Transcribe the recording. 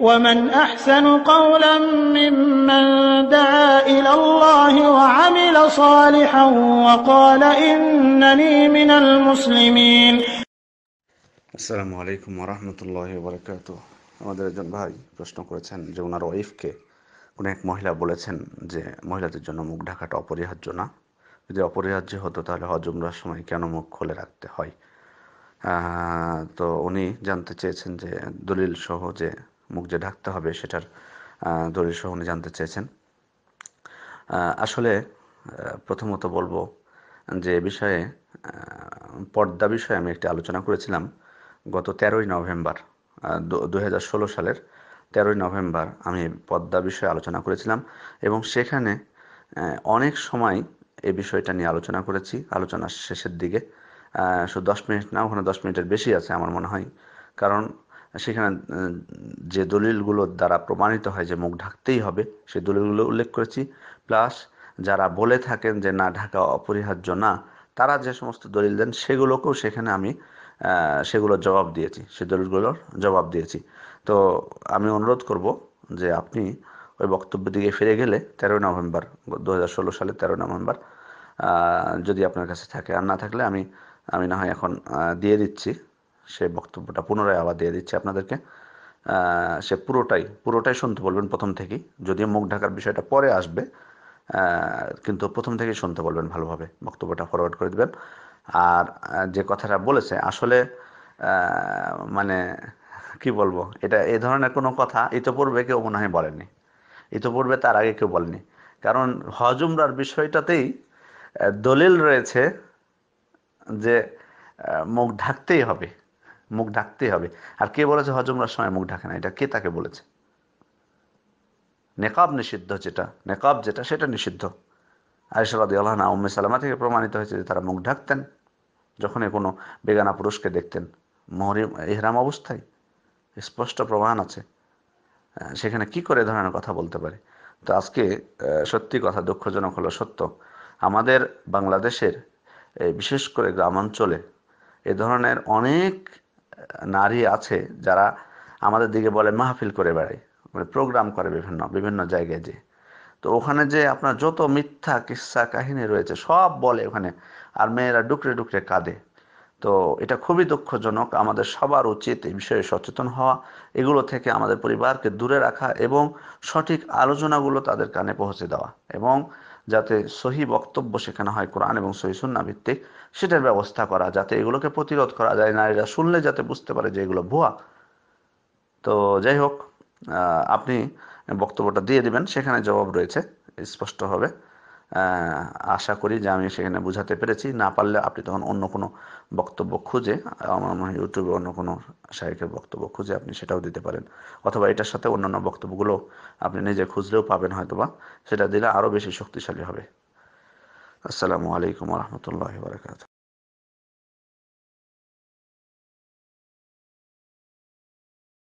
ومن أحسن قولا ممن دعا إلى الله وعمل صالحا وقال إنني من المسلمين السلام عليكم ورحمة الله وبركاته আমাদের একজন ভাই প্রশ্ন করেছেন যে ওনার ওয়াইফকে কোনো এক মহিলা বলেছেন যে মহিলাদের জন্য মুখ ঢাকাটা অপরিহার্য না যদি অপরিহার্য হতো তাহলে হজমরার সময় কেন মুখ খুলে রাখতে হয় তো উনি জানতে চেয়েছেন যে দলিল সহ যে মুখ যে ঢাকতে হবে সেটার দলিল সহ উনি জানতে চেয়েছেন আসলে প্রথমত বলবো যে বিষয়ে পর্দা বিষয়ে আমি একটি আলোচনা করেছিলাম গত তেরোই নভেম্বর দু সালের তেরোই নভেম্বর আমি পদ্মা বিষয়ে আলোচনা করেছিলাম এবং সেখানে অনেক সময় এই বিষয়টা নিয়ে আলোচনা করেছি আলোচনার শেষের দিকে শুধু দশ মিনিট না ওখানে দশ মিনিটের বেশি আছে আমার মনে হয় কারণ সেখানে যে দলিলগুলোর দ্বারা প্রমাণিত হয় যে মুখ ঢাকতেই হবে সে দলিলগুলো উল্লেখ করেছি প্লাস যারা বলে থাকেন যে না ঢাকা অপরিহার্য না তারা যে সমস্ত দলিল দেন সেগুলোকেও সেখানে আমি সেগুলোর জবাব দিয়েছি সে দলিলগুলোর জবাব দিয়েছি তো আমি অনুরোধ করব যে আপনি ওই বক্তব্যের দিকে ফিরে গেলে তেরোই নভেম্বর দু হাজার ষোলো সালের তেরোই নভেম্বর যদি আপনার কাছে থাকে আর না থাকলে আমি আমি না হয় এখন দিয়ে দিচ্ছি সে বক্তব্যটা পুনরায় আবার দিয়ে দিচ্ছে আপনাদেরকে সে পুরোটাই পুরোটাই শুনতে বলবেন প্রথম থেকেই যদিও মুখ ঢাকার বিষয়টা পরে আসবে কিন্তু প্রথম থেকেই শুনতে বলবেন ভালোভাবে বক্তব্যটা ফরওয়ার্ড করে দেবেন আর যে কথাটা বলেছে আসলে মানে কি বলবো এটা এ ধরনের কোনো কথা ইতোপূর্বে কেউ মনে হয় বলেনি ইতোপূর্বে তার আগে কেউ বলেনি কারণ হজুমরার বিষয়টাতেই দলিল রয়েছে যে মুখ ঢাকতেই হবে মুখ ঢাকতে হবে আর কে বলেছে হজম সময় মুখ ঢাকে না এটা কে তাকে বলেছে নেকাব নিষিদ্ধ যেটা নেকাব যেটা সেটা নিষিদ্ধ আয়সালাদি আল্লাহনা উম্মে সালামা থেকে প্রমাণিত হয়েছে যে তারা মুখ ঢাকতেন যখনই কোনো বেগানা পুরুষকে দেখতেন মহরিম এহরাম অবস্থায় স্পষ্ট প্রমাণ আছে সেখানে কি করে ধরনের কথা বলতে পারে তো আজকে সত্যি কথা দুঃখজনক হলো সত্য আমাদের বাংলাদেশের বিশেষ করে গ্রামাঞ্চলে এ ধরনের অনেক নারী আছে যারা আমাদের দিকে বলে মাহফিল করে বেড়ায় মানে প্রোগ্রাম করে বিভিন্ন বিভিন্ন জায়গায় যে তো ওখানে যে আপনার যত মিথ্যা কিসা কাহিনী রয়েছে সব বলে ওখানে আর মেয়েরা ডুকরে ডুকরে কাঁদে তো এটা খুবই দুঃখজনক আমাদের সবার উচিত এই বিষয়ে সচেতন হওয়া এগুলো থেকে আমাদের পরিবারকে দূরে রাখা এবং সঠিক আলোচনাগুলো তাদের কানে পৌঁছে দেওয়া এবং যাতে সহি বক্তব্য সেখানে হয় কোরআন এবং সুন্না ভিত্তিক সেটার ব্যবস্থা করা যাতে এগুলোকে প্রতিরোধ করা যায় নারীরা শুনলে যাতে বুঝতে পারে যে এগুলো ভুয়া তো যাই হোক আপনি বক্তব্যটা দিয়ে দিবেন সেখানে জবাব রয়েছে স্পষ্ট হবে আশা করি যে আমি সেখানে বুঝাতে পেরেছি না পারলে আপনি তখন অন্য কোনো বক্তব্য খুঁজে আমার মনে হয় ইউটিউবে অন্য কোনো শায়কের বক্তব্য খুঁজে আপনি সেটাও দিতে পারেন অথবা এটার সাথে অন্যান্য বক্তব্যগুলো আপনি নিজে খুঁজলেও পাবেন হয়তোবা সেটা দিলে আরও বেশি শক্তিশালী হবে আসসালামু আলাইকুম রহমতুল্লাহ বারকাত